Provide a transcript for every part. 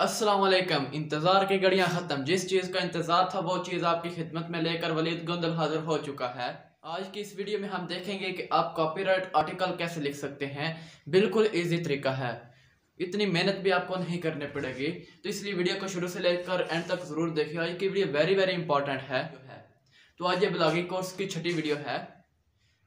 असलम इंतज़ार की घड़ियाँ ख़त्म जिस चीज़ का इंतज़ार था वो चीज़ आपकी खिदमत में लेकर वलीद गंदल हाजिर हो चुका है आज की इस वीडियो में हम देखेंगे कि आप कॉपीराइट आर्टिकल कैसे लिख सकते हैं बिल्कुल इजी तरीका है इतनी मेहनत भी आपको नहीं करनी पड़ेगी तो इसलिए वीडियो को शुरू से लेकर एंड तक ज़रूर देखिए आज की वीडियो वेरी वेरी इंपॉर्टेंट है तो आज ये ब्लॉगिंग कोर्स की छठी वीडियो है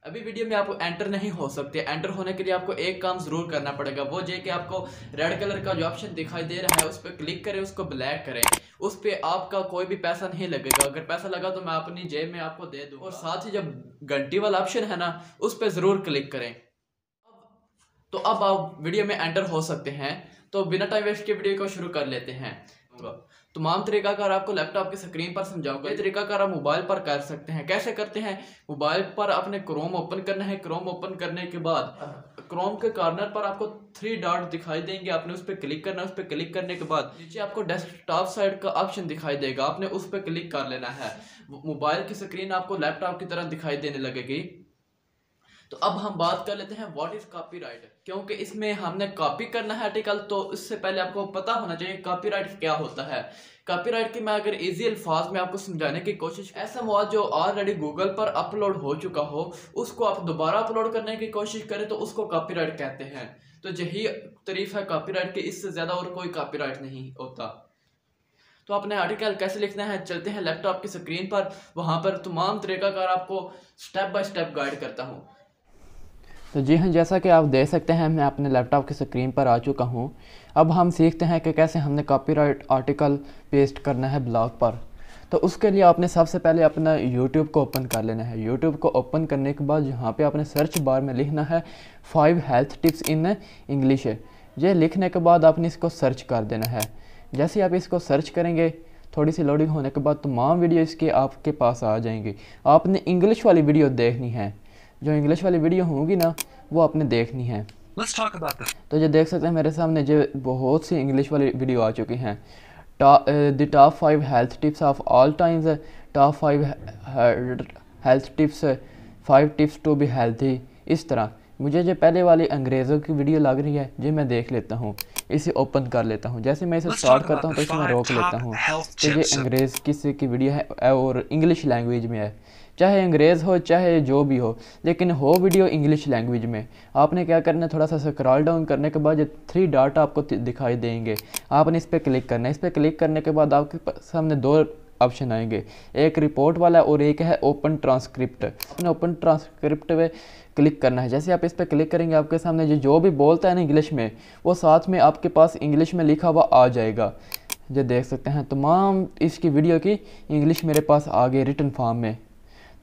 अभी वीडियो में आप एंटर नहीं हो सकते एंटर होने के लिए आपको एक काम जरूर करना पड़ेगा वो जे कि आपको रेड कलर का जो ऑप्शन दिखाई दे रहा है उस पर क्लिक करें उसको ब्लैक करें उस पर आपका कोई भी पैसा नहीं लगेगा अगर पैसा लगा तो मैं अपनी जेब में आपको दे दूँ और साथ ही जब घंटी वाला ऑप्शन है ना उस पर ज़रूर क्लिक करें तो अब आप वीडियो में एंटर हो सकते हैं तो बिना टाइम वेस्ट के वीडियो को शुरू कर लेते हैं तो तमाम तरीकाकार आपको लैपटॉप की स्क्रीन पर समझाऊंगा ये तरीकाकार आप मोबाइल पर कर सकते हैं कैसे करते हैं मोबाइल पर आपने क्रोम ओपन करना है क्रोम ओपन करने के बाद क्रोम हाँ। के कॉर्नर पर आपको थ्री डॉट दिखाई देंगे आपने उस पर क्लिक करना है उस पर क्लिक करने के बाद नीचे आपको डेस्कटॉप साइड का ऑप्शन दिखाई देगा आपने उस पर क्लिक कर लेना है मोबाइल की स्क्रीन आपको लैपटॉप की तरह दिखाई देने लगेगी तो अब हम बात कर लेते हैं वॉट इज़ राइट क्योंकि इसमें हमने कॉपी करना है आर्टिकल तो उससे पहले आपको पता होना चाहिए कॉपीराइट क्या होता है कॉपीराइट की मैं अगर इजी अल्फाज में आपको समझाने की कोशिश ऐसा मवाद जो ऑलरेडी गूगल पर अपलोड हो चुका हो उसको आप दोबारा अपलोड करने की कोशिश करें तो उसको कॉपीराइट कहते हैं तो यही तरीफ़ है कॉपीराइट की इससे ज़्यादा और कोई कॉपीराइट नहीं होता तो आपने आर्टिकल कैसे लिखना है चलते हैं लैपटॉप की स्क्रीन पर वहाँ पर तमाम तरीक़ाकार आपको स्टेप बाय स्टेप गाइड करता हूँ तो जी हाँ जैसा कि आप देख सकते हैं मैं अपने लैपटॉप की स्क्रीन पर आ चुका हूँ अब हम सीखते हैं कि कैसे हमने कॉपीराइट आर्टिकल पेस्ट करना है ब्लॉग पर तो उसके लिए आपने सबसे पहले अपना यूट्यूब को ओपन कर लेना है यूट्यूब को ओपन करने के बाद यहाँ पे आपने सर्च बार में लिखना है five health tips in English ये लिखने के बाद आपने इसको सर्च कर देना है जैसे आप इसको सर्च करेंगे थोड़ी सी लोडिंग होने के बाद तमाम वीडियो इसके आपके पास आ जाएंगी आपने इंग्लिश वाली वीडियो देखनी है जो इंग्लिश वाली वीडियो होंगी ना वो आपने देखनी है तो ये देख सकते हैं मेरे सामने जो बहुत सी इंग्लिश वाली वीडियो आ चुकी हैं the top five health tips of all times top five health tips five tips to be healthy इस तरह मुझे जो पहले वाली अंग्रेज़ों की वीडियो लग रही है जो मैं देख लेता हूँ इसे ओपन कर लेता हूँ जैसे मैं इसे स्टार्ट करता हूँ तो इसे मैं रोक लेता हूँ तो ये अंग्रेज़ किसी की वीडियो है और इंग्लिश लैंग्वेज में है चाहे अंग्रेज़ हो चाहे जो भी हो लेकिन हो वीडियो इंग्लिश लैंग्वेज में आपने क्या करना है थोड़ा सा स्क्रॉल डाउन करने के बाद ये थ्री डाटा आपको दिखाई देंगे आपने इस पर क्लिक करना है इस पर क्लिक करने के बाद आपके सामने दो ऑप्शन आएंगे एक रिपोर्ट वाला और एक है ओपन ट्रांसक्रिप्ट आपने ओपन ट्रांसक्रिप्ट में क्लिक करना है जैसे आप इस पर क्लिक करेंगे आपके सामने जो जो भी बोलता है ना इंग्लिश में वो साथ में आपके पास इंग्लिश में लिखा हुआ आ जाएगा जो देख सकते हैं तमाम इसकी वीडियो की इंग्लिश मेरे पास आ गई रिटर्न फॉर्म में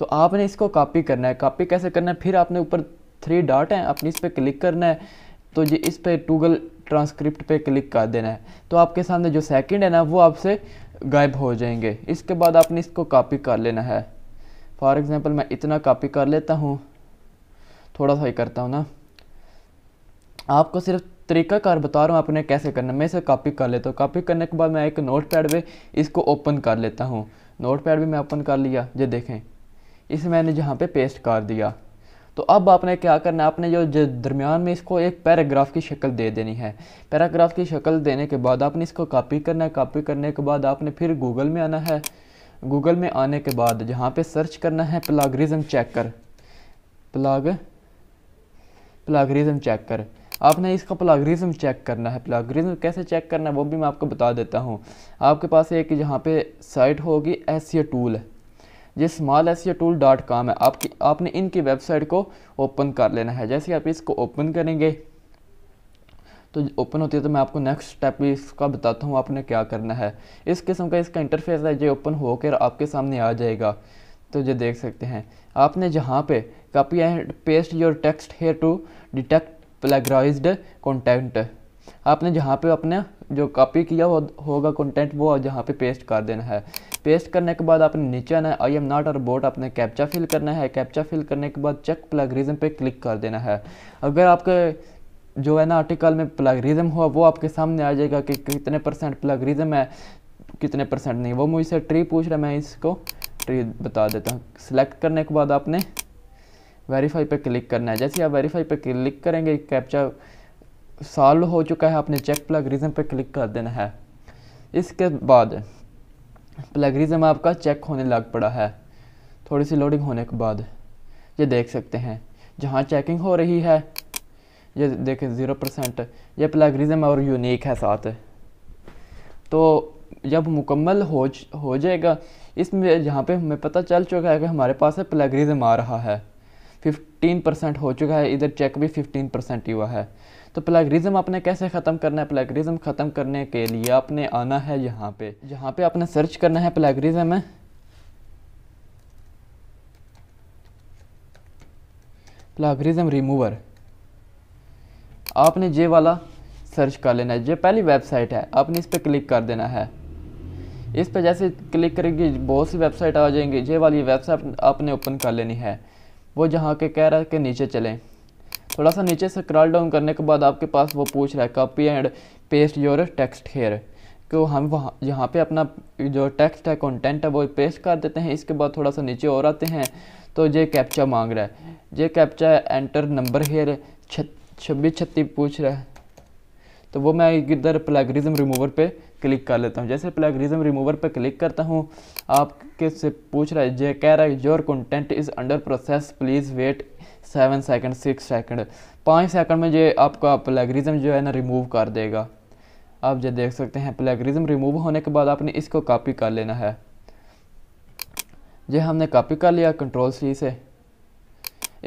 तो आपने इसको कॉपी करना है कॉपी कैसे करना है फिर आपने ऊपर थ्री डॉट हैं आपने इस पर क्लिक करना है तो ये इस पर टूगल ट्रांसक्रिप्ट पे क्लिक कर देना है तो आपके सामने जो सेकंड है ना वो आपसे गायब हो जाएंगे इसके बाद आपने इसको कॉपी कर लेना है फॉर एग्ज़ाम्पल मैं इतना कॉपी कर लेता हूँ थोड़ा सा ही करता हूँ ना आपको सिर्फ तरीकाकार बता रहा हूँ आपने कैसे करना मैं इसे कॉपी कर लेता हूँ कॉपी करने के बाद मैं एक नोट पैड इसको ओपन कर लेता हूँ नोट पैड भी मैं ओपन कर लिया ये देखें इसे मैंने जहाँ पे पेस्ट कर दिया तो अब आपने क्या करना है आपने जो दरमियान में इसको एक पैराग्राफ की शक्ल दे देनी है पैराग्राफ की शक्ल देने के बाद आपने इसको कॉपी करना है कॉपी करने के बाद आपने फिर गूगल में आना है गूगल में आने के बाद जहाँ पे सर्च करना है plagiarism checker plag plagiarism check कर आपने इसका प्लागरिज्म चेक करना है प्लागरिज्म कैसे चेक करना है वो भी मैं आपको बता देता हूँ आपके पास एक यहाँ पे साइट होगी एस टूल है ये स्मॉल एस या टूल डॉट कॉम है आपकी आपने इनकी वेबसाइट को ओपन कर लेना है जैसे आप इसको ओपन करेंगे तो ओपन होती है तो मैं आपको नेक्स्ट स्टेप भी इसका बताता हूँ आपने क्या करना है इस किस्म का इसका इंटरफेस है जो ओपन होकर आपके सामने आ जाएगा तो ये देख सकते हैं आपने जहाँ पे copy and paste your text here to detect plagiarized content आपने जहाँ पे अपने जो कॉपी किया हो, होगा कंटेंट वो जहाँ पे पेस्ट कर देना है पेस्ट करने के बाद आपने नीचे आना है I am not robot आपने कैप्चा फिल करना है कैप्चा फिल करने के बाद चेक प्लगरिज्म पे क्लिक कर देना है अगर आपके जो है ना आर्टिकल में प्लगरिज्म हुआ वो आपके सामने आ जाएगा कि कितने परसेंट प्लगरिज्म है कितने परसेंट नहीं वो मुझसे ट्री पूछ रहा है मैं इसको ट्री बता देता हूँ सिलेक्ट करने के बाद आपने वेरीफाई पर क्लिक करना है जैसे आप वेरीफाई पर क्लिक करेंगे कैप्चा साल हो चुका है आपने चेक प्लगरिज्म पर क्लिक कर देना है इसके बाद प्लगरिज्म आपका चेक होने लग पड़ा है थोड़ी सी लोडिंग होने के बाद ये देख सकते हैं जहाँ चेकिंग हो रही है ये देखें ज़ीरो परसेंट यह प्लगरिज्म और यूनिक है साथ तो जब मुकम्मल हो हो जाएगा इसमें जहाँ पे हमें पता चल चुका है कि हमारे पास है प्लगरिज्म आ रहा है 15 परसेंट हो चुका है इधर चेक भी 15 परसेंट ही हुआ है तो प्लेगरिज्म आपने कैसे ख़त्म करना है प्लेगरिज्म ख़त्म करने के लिए आपने आना है यहाँ पे यहाँ पे आपने सर्च करना है प्लेगरिज्म में प्लेगरिज्म रिमूवर आपने ये वाला सर्च कर लेना है ये पहली वेबसाइट है आपने इस पर क्लिक कर देना है इस पर जैसे क्लिक करेंगे बहुत सी वेबसाइट आ जाएंगी ये वाली वेबसाइट आपने ओपन कर लेनी है वो जहाँ के कह रहा है कि नीचे चलें थोड़ा सा नीचे से क्रॉल डाउन करने के बाद आपके पास वो पूछ रहा है copy and paste your text here तो हम वहाँ यहाँ पर अपना जो टेक्स्ट है कॉन्टेंट है वो पेस्ट कर देते हैं इसके बाद थोड़ा सा नीचे और आते हैं तो ये कैप्चा मांग रहा है ये कैप्चा एंटर नंबर हेयर छब्बीस छत्तीस पूछ रहा है तो वो मैं इधर प्लेगरिज्म रिमूवर पे क्लिक कर लेता हूँ जैसे प्लेगरिज्म रिमूवर पे क्लिक करता हूँ आपके से पूछ रहा है जे कह रहा है your content is under process please wait seven second six second पाँच सेकंड में ये आपका प्लेगरिज्म जो है ना रिमूव कर देगा आप जो देख सकते हैं प्लेगरिज्म रिमूव होने के बाद आपने इसको कापी कर लेना है जो हमने कापी कर लिया कंट्रोल सी से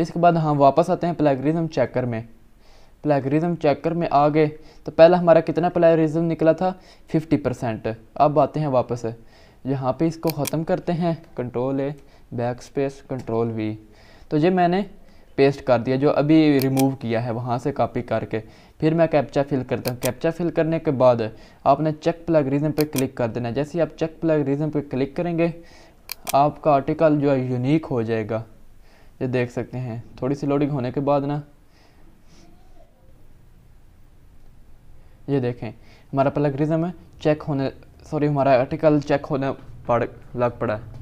इसके बाद हम वापस आते हैं प्लेगरिज्म चेकर में प्लेगरिज्म चेकर में आ गए तो पहला हमारा कितना प्लेगरिज्म निकला था 50 परसेंट अब आते हैं वापस यहाँ पे इसको ख़त्म करते हैं control A backspace control V तो ये मैंने पेस्ट कर दिया जो अभी रिमूव किया है वहाँ से कॉपी करके फिर मैं कैप्चा फिल करता हूँ कैप्चा फिल करने के बाद आपने चेक प्लगरिज्म पर क्लिक कर देना जैसे आप चेक प्लगरिज्म पर क्लिक करेंगे आपका आर्टिकल जो है यूनिक हो जाएगा ये देख सकते हैं थोड़ी सी लोडिंग होने के बाद ना ये देखें हमारा प्लगरिज्म है चेक होने सॉरी हमारा आर्टिकल चेक होने पड़ लग पड़ा है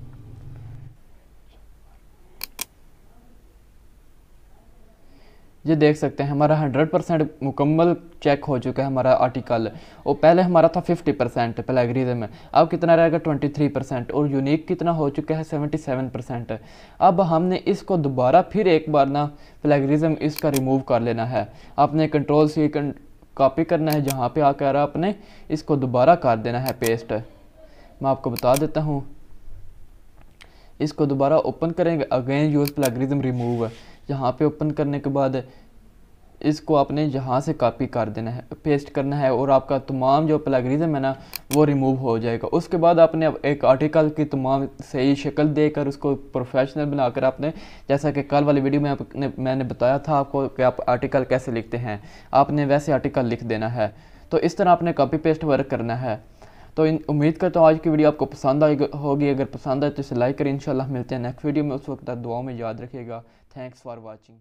ये देख सकते हैं हमारा 100 परसेंट मुकम्मल चेक हो चुका है हमारा आर्टिकल और पहले हमारा था 50 परसेंट प्लेगरिज्म में अब कितना रहेगा 23 परसेंट और यूनिक कितना हो चुका है 77 परसेंट अब हमने इसको दोबारा फिर एक बार ना प्लेगरिज्म इसका रिमूव कर लेना है आपने कंट्रोल सी कॉपी करना है जहाँ पे आकर आपने इसको दोबारा कर देना है पेस्ट मैं आपको बता देता हूँ इसको दोबारा ओपन करेंगे अगेन यूज़ प्लगरिज्म रिमूव यहाँ पे ओपन करने के बाद इसको आपने यहाँ से कॉपी कर देना है पेस्ट करना है और आपका तमाम जो प्लागरिज्म है ना वो रिमूव हो जाएगा उसके बाद आपने एक आर्टिकल की तमाम सही शक्ल देकर उसको प्रोफेशनल बनाकर आपने जैसा कि कल वाली वीडियो में आपने मैंने बताया था आपको कि आप आर्टिकल कैसे लिखते हैं आपने वैसे आर्टिकल लिख देना है तो इस तरह आपने कॉपी पेस्ट वर्क करना है तो इन उम्मीद करता हूँ आज की वीडियो आपको पसंद आई होगी अगर पसंद आए तो इसे लाइक करें इंशाल्लाह मिलते हैं नेक्स्ट वीडियो में उस वक्त दुआओं में याद रखिएगा थैंक्स फॉर वाचिंग